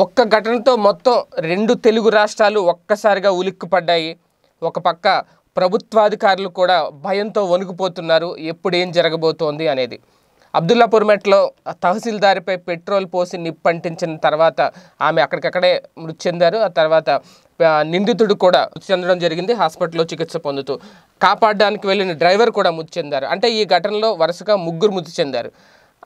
ఒక్క ఘటనతో మొత్తం రెండు తెలుగు రాష్ట్రాలు ఒక్కసారిగా ఉలిక్కుపడ్డాయి ఒక పక్క ప్రభుత్వాధికారులు కూడా భయంతో వణుకుపోతున్నారు ఎప్పుడేం జరగబోతోంది అనేది అబ్దుల్లాపూర్మెట్లో తహసీల్దారిపై పెట్రోల్ పోసి నిప్పంటించిన తర్వాత ఆమె అక్కడికక్కడే మృతి చెందారు ఆ తర్వాత నిందితుడు కూడా మృతి చెందడం జరిగింది హాస్పిటల్లో చికిత్స పొందుతూ కాపాడడానికి వెళ్ళిన డ్రైవర్ కూడా మృతి చెందారు అంటే ఈ ఘటనలో వరుసగా ముగ్గురు మృతి చెందారు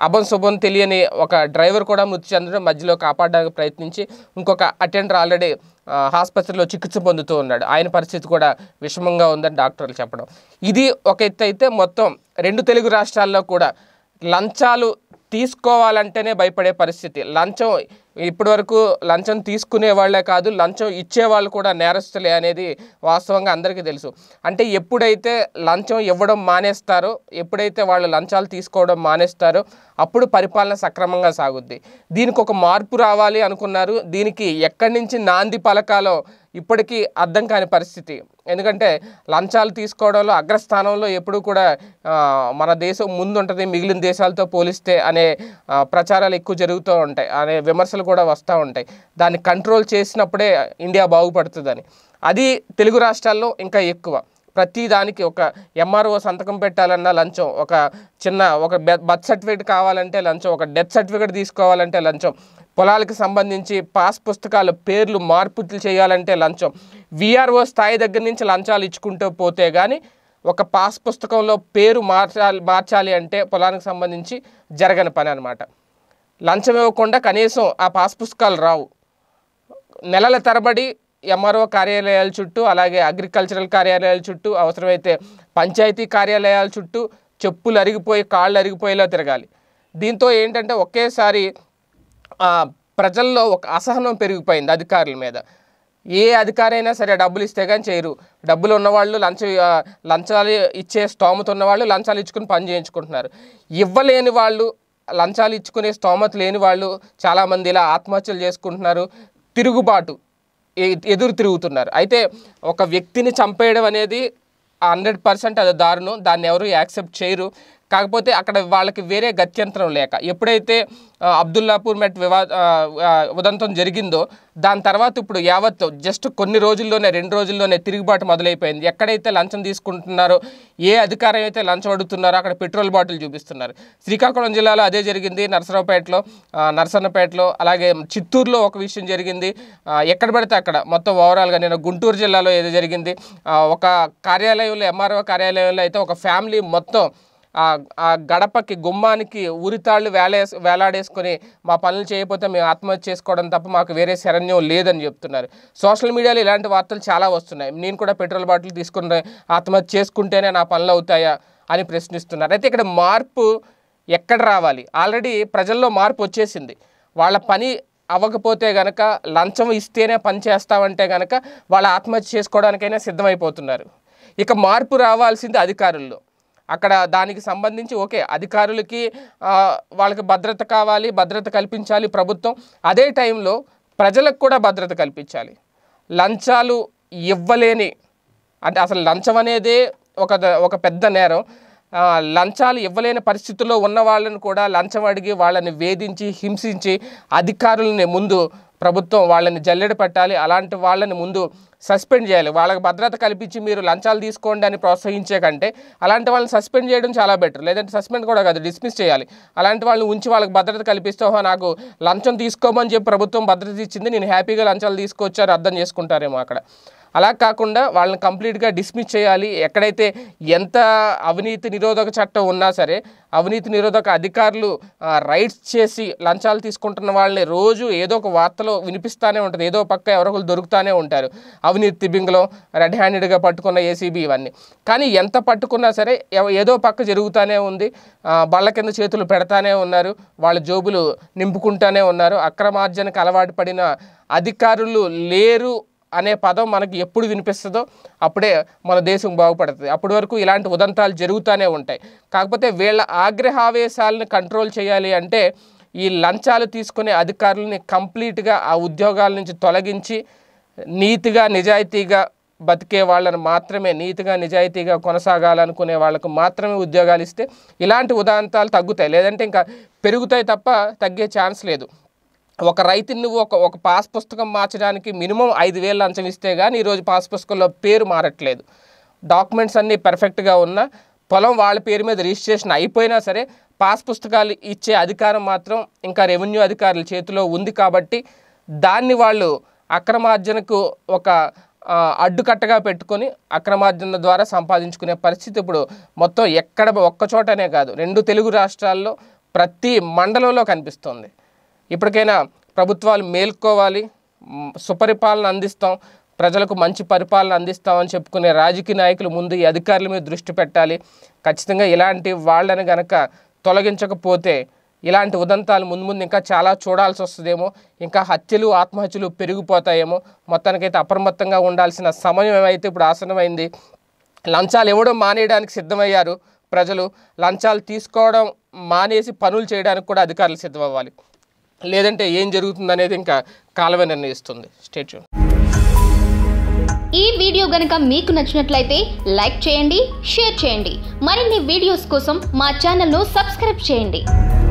అభం శుభం తెలియని ఒక డ్రైవర్ కూడా మృతి చెందడం మధ్యలో కాపాడడానికి ప్రయత్నించి ఇంకొక అటెండర్ ఆల్రెడీ ఆసుపత్రిలో చికిత్స పొందుతూ ఉన్నాడు ఆయన పరిస్థితి కూడా విషమంగా ఉందని డాక్టర్లు చెప్పడం ఇది ఒక అయితే మొత్తం రెండు తెలుగు రాష్ట్రాల్లో కూడా లంచాలు తీసుకోవాలంటేనే భయపడే పరిస్థితి లంచం ఇప్పటి వరకు లంచం తీసుకునే వాళ్ళే కాదు లంచం ఇచ్చేవాళ్ళు కూడా నేరస్తులే అనేది వాస్తవంగా అందరికీ తెలుసు అంటే ఎప్పుడైతే లంచం ఇవ్వడం మానేస్తారో ఎప్పుడైతే వాళ్ళు లంచాలు తీసుకోవడం మానేస్తారో అప్పుడు పరిపాలన సక్రమంగా సాగుద్ది దీనికి ఒక మార్పు రావాలి అనుకున్నారు దీనికి ఎక్కడి నుంచి నాంది పలకాలో ఇప్పటికీ అర్థం కాని పరిస్థితి ఎందుకంటే లంచాలు తీసుకోవడంలో అగ్రస్థానంలో ఎప్పుడూ కూడా మన దేశం ముందుంటుంది మిగిలిన దేశాలతో పోలిస్తే అనే ప్రచారాలు ఎక్కువ జరుగుతూ ఉంటాయి అనే విమర్శలు కూడా వస్తూ ఉంటాయి దాన్ని కంట్రోల్ చేసినప్పుడే ఇండియా బాగుపడుతుందని అది తెలుగు రాష్ట్రాల్లో ఇంకా ఎక్కువ ప్రతి దానికి ఒక ఎంఆర్ఓ సంతకం పెట్టాలన్నా లంచం ఒక చిన్న ఒక బర్త్ సర్టిఫికేట్ కావాలంటే లంచం ఒక డెత్ సర్టిఫికేట్ తీసుకోవాలంటే లంచం పొలాలకు సంబంధించి పాస్ పుస్తకాలు పేర్లు మార్పులు చేయాలంటే లంచం విఆర్ఓ స్థాయి దగ్గర నుంచి లంచాలు ఇచ్చుకుంటూ పోతే కానీ ఒక పాస్ పుస్తకంలో పేరు మార్చాలి మార్చాలి అంటే పొలానికి సంబంధించి జరగని పని అనమాట లంచం ఇవ్వకుండా కనీసం ఆ పాస్ పుస్తకాలు రావు నెలల తరబడి ఎంఆర్ఓ కార్యాలయాల చుట్టూ అలాగే అగ్రికల్చరల్ కార్యాలయాల చుట్టూ అవసరమైతే పంచాయతీ కార్యాలయాల చుట్టూ చెప్పులు అరిగిపోయి కాళ్ళు అరిగిపోయేలా తిరగాలి దీంతో ఏంటంటే ఒకేసారి ప్రజల్లో ఒక అసహనం పెరిగిపోయింది అధికారుల మీద ఏ అధికారైనా సరే డబ్బులు ఇస్తే కానీ చేయరు డబ్బులు ఉన్నవాళ్ళు లంచ లంచాలు ఇచ్చే స్తోమత ఉన్నవాళ్ళు లంచాలు ఇచ్చుకుని పని చేయించుకుంటున్నారు ఇవ్వలేని వాళ్ళు లంచాలు ఇచ్చుకునే స్తోమత లేని వాళ్ళు చాలామంది ఇలా ఆత్మహత్యలు చేసుకుంటున్నారు తిరుగుబాటు ఎదురు తిరుగుతున్నారు అయితే ఒక వ్యక్తిని చంపేయడం అనేది హండ్రెడ్ పర్సెంట్ అది దారుణం దాన్ని ఎవరు యాక్సెప్ట్ చేయరు కాకపోతే అక్కడ వాళ్ళకి వేరే గత్యంతరం లేక ఎప్పుడైతే అబ్దుల్లాపూర్ మెట్ వివా ఉదంతం జరిగిందో దాని తర్వాత ఇప్పుడు యావత్ జస్ట్ కొన్ని రోజుల్లోనే రెండు రోజుల్లోనే తిరుగుబాటు మొదలైపోయింది ఎక్కడైతే లంచం తీసుకుంటున్నారో ఏ అధికారం అయితే లంచం అడుగుతున్నారో అక్కడ పెట్రోల్ బాటిల్ చూపిస్తున్నారు శ్రీకాకుళం జిల్లాలో అదే జరిగింది నరసరావుపేటలో నరసన్నపేటలో అలాగే చిత్తూరులో ఒక విషయం జరిగింది ఎక్కడ పడితే అక్కడ మొత్తం ఓవరాల్గా నేను గుంటూరు జిల్లాలో ఏదో జరిగింది ఒక కార్యాలయంలో ఎంఆర్ఓ కార్యాలయంలో అయితే ఒక ఫ్యామిలీ మొత్తం ఆ గడపకి గుమ్మానికి ఉరితాళ్ళు వేలే వేలాడేసుకొని మా పనులు చేయకపోతే మేము ఆత్మహత్య చేసుకోవడం తప్ప మాకు వేరే శరణ్యం లేదని చెప్తున్నారు సోషల్ మీడియాలో ఇలాంటి వార్తలు చాలా వస్తున్నాయి నేను కూడా పెట్రోల్ బాటిల్ తీసుకుని ఆత్మహత్య చేసుకుంటేనే నా పనులు అవుతాయా అని ప్రశ్నిస్తున్నారు అయితే ఇక్కడ మార్పు ఎక్కడ రావాలి ఆల్రెడీ ప్రజల్లో మార్పు వచ్చేసింది వాళ్ళ పని అవ్వకపోతే గనక లంచం ఇస్తేనే పని చేస్తామంటే గనక వాళ్ళు ఆత్మహత్య చేసుకోవడానికైనా సిద్ధమైపోతున్నారు ఇక మార్పు రావాల్సింది అధికారుల్లో అక్కడ దానికి సంబంధించి ఓకే అధికారులకి వాళ్ళకి భద్రత కావాలి భద్రత కల్పించాలి ప్రభుత్వం అదే టైంలో ప్రజలకు కూడా భద్రత కల్పించాలి లంచాలు ఇవ్వలేని అంటే అసలు లంచం అనేదే ఒక ఒక పెద్ద నేరం లంచాలు ఇవ్వలేని పరిస్థితుల్లో ఉన్న వాళ్ళని కూడా లంచం అడిగి వాళ్ళని వేధించి హింసించి అధికారులని ముందు ప్రభుత్వం వాళ్ళని జల్లెడ పెట్టాలి అలాంటి వాళ్ళని ముందు సస్పెండ్ చేయాలి వాళ్ళకి భద్రత కల్పించి మీరు లంచాలు తీసుకోండి అని ప్రోత్సహించే కంటే అలాంటి వాళ్ళని సస్పెండ్ చేయడం చాలా బెటర్ లేదంటే సస్పెండ్ కూడా కాదు డిస్మిస్ చేయాలి అలాంటి వాళ్ళని ఉంచి వాళ్ళకి భద్రత కల్పిస్తామో నాకు లంచం తీసుకోమని చెప్పి ప్రభుత్వం భద్రత ఇచ్చింది నేను హ్యాపీగా లంచాలు తీసుకొచ్చారు అర్థం చేసుకుంటారేమో అక్కడ అలా కాకుండా వాళ్ళని కంప్లీట్గా డిస్మిస్ చేయాలి ఎక్కడైతే ఎంత అవినీతి నిరోధక చట్టం ఉన్నా సరే అవినీతి నిరోధక అధికారులు రైట్స్ చేసి లంచాలు తీసుకుంటున్న వాళ్ళని రోజు ఏదో ఒక వార్తలో వినిపిస్తూనే ఉంటుంది ఏదో పక్క ఎవరొకరు దొరుకుతూనే ఉంటారు అవినీతి తిబింగ్లో రెడ్ హ్యాండెడ్గా పట్టుకున్న ఏసీబీ ఇవన్నీ కానీ ఎంత పట్టుకున్నా సరే ఏదో పక్క జరుగుతూనే ఉంది బళ్ళ కింద చేతులు పెడతానే ఉన్నారు వాళ్ళ జోబులు నింపుకుంటానే ఉన్నారు అక్రమార్జనకు అలవాటు పడిన అధికారులు లేరు అనే పదం మనకి ఎప్పుడు వినిపిస్తుందో అప్పుడే మన దేశం బాగుపడుతుంది అప్పటి వరకు ఇలాంటి ఉదంతాలు జరుగుతూనే ఉంటాయి కాకపోతే వీళ్ళ ఆగ్రహావేశాలను కంట్రోల్ చేయాలి అంటే ఈ లంచాలు తీసుకునే అధికారులని కంప్లీట్గా ఆ ఉద్యోగాల నుంచి తొలగించి నీతిగా నిజాయితీగా బతికే వాళ్ళని మాత్రమే నీతిగా నిజాయితీగా కొనసాగాలనుకునే వాళ్ళకు మాత్రమే ఉద్యోగాలు ఇస్తే ఇలాంటి ఉదాంతాలు తగ్గుతాయి లేదంటే ఇంకా పెరుగుతాయి తప్ప తగ్గే ఛాన్స్ లేదు ఒక రైతుని నువ్వు ఒక ఒక పాస్ పుస్తకం మార్చడానికి మినిమం ఐదు వేలు లంచం ఇస్తే కానీ ఈరోజు పాస్ పుస్తకంలో పేరు మారట్లేదు డాక్యుమెంట్స్ అన్నీ పర్ఫెక్ట్గా ఉన్నా పొలం వాళ్ళ పేరు మీద రిజిస్ట్రేషన్ అయిపోయినా సరే పాస్ పుస్తకాలు ఇచ్చే అధికారం మాత్రం ఇంకా రెవెన్యూ అధికారుల చేతిలో ఉంది కాబట్టి దాన్ని వాళ్ళు అక్రమార్జనకు ఒక అడ్డుకట్టగా పెట్టుకొని అక్రమార్జన ద్వారా సంపాదించుకునే పరిస్థితి ఇప్పుడు మొత్తం ఎక్కడ ఒక్కచోటనే కాదు రెండు తెలుగు రాష్ట్రాల్లో ప్రతి మండలంలో కనిపిస్తుంది ఇప్పటికైనా ప్రభుత్వాలు మేల్కోవాలి సుపరిపాలన అందిస్తాం ప్రజలకు మంచి పరిపాలన అందిస్తామని చెప్పుకునే రాజకీయ నాయకులు ముందు ఈ అధికారుల మీద దృష్టి పెట్టాలి ఖచ్చితంగా ఇలాంటి వాళ్ళని గనక తొలగించకపోతే ఇలాంటి ఉదంతాలు ముందు ముందు ఇంకా చాలా చూడాల్సి వస్తుందేమో ఇంకా హత్యలు ఆత్మహత్యలు పెరిగిపోతాయేమో మొత్తానికైతే అప్రమత్తంగా ఉండాల్సిన సమయం ఏమైతే ఇప్పుడు ఆసనమైంది లంచాలు ఇవ్వడం మానేయడానికి సిద్ధమయ్యారు ప్రజలు లంచాలు తీసుకోవడం మానేసి పనులు చేయడానికి కూడా అధికారులు సిద్ధమవ్వాలి లేదంటే ఏం జరుగుతుంది అనేది ఇంకా కాలమే నిర్ణయిస్తుంది స్టేట్ ఈ వీడియో గనుక మీకు నచ్చినట్లయితే లైక్ చేయండి షేర్ చేయండి మరిన్ని వీడియోస్ కోసం మా ఛానల్ను సబ్స్క్రైబ్ చేయండి